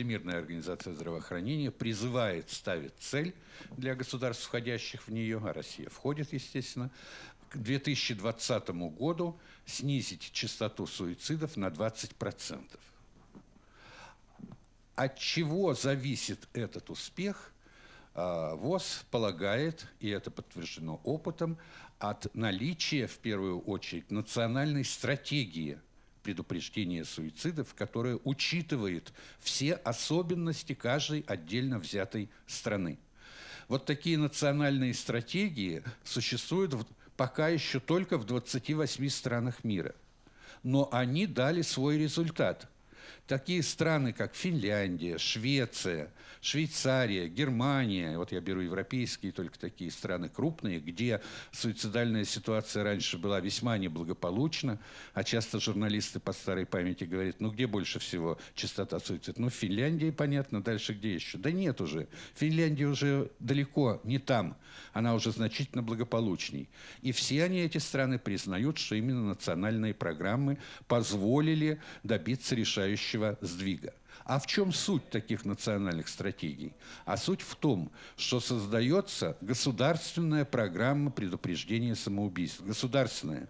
Всемирная организация здравоохранения призывает, ставит цель для государств, входящих в нее, а Россия входит, естественно, к 2020 году снизить частоту суицидов на 20%. От чего зависит этот успех а, – ВОЗ полагает, и это подтверждено опытом, от наличия, в первую очередь, национальной стратегии предупреждения суицидов, которое учитывает все особенности каждой отдельно взятой страны. Вот такие национальные стратегии существуют в, пока еще только в 28 странах мира. Но они дали свой результат – Такие страны, как Финляндия, Швеция, Швейцария, Германия, вот я беру европейские только такие страны крупные, где суицидальная ситуация раньше была весьма неблагополучна, а часто журналисты по старой памяти говорят, ну где больше всего частота суицид? Ну в Финляндии, понятно, дальше где еще? Да нет уже. Финляндия уже далеко не там, она уже значительно благополучней. И все они, эти страны, признают, что именно национальные программы позволили добиться решающей будущего сдвига. А в чем суть таких национальных стратегий? А суть в том, что создается государственная программа предупреждения самоубийств. Государственная,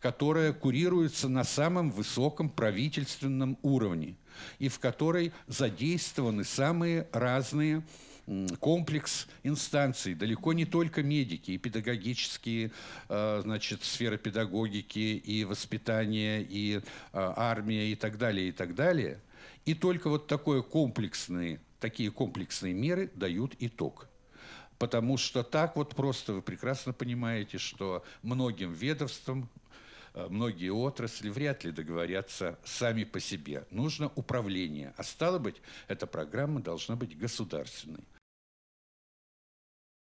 которая курируется на самом высоком правительственном уровне и в которой задействованы самые разные комплекс инстанций, далеко не только медики, и педагогические, э, значит, сфера педагогики, и воспитание, и э, армия, и так далее, и так далее. И только вот такое комплексные, такие комплексные меры дают итог – потому что так вот просто вы прекрасно понимаете, что многим ведомствам, э, многие отрасли вряд ли договорятся сами по себе. Нужно управление. А стало быть, эта программа должна быть государственной.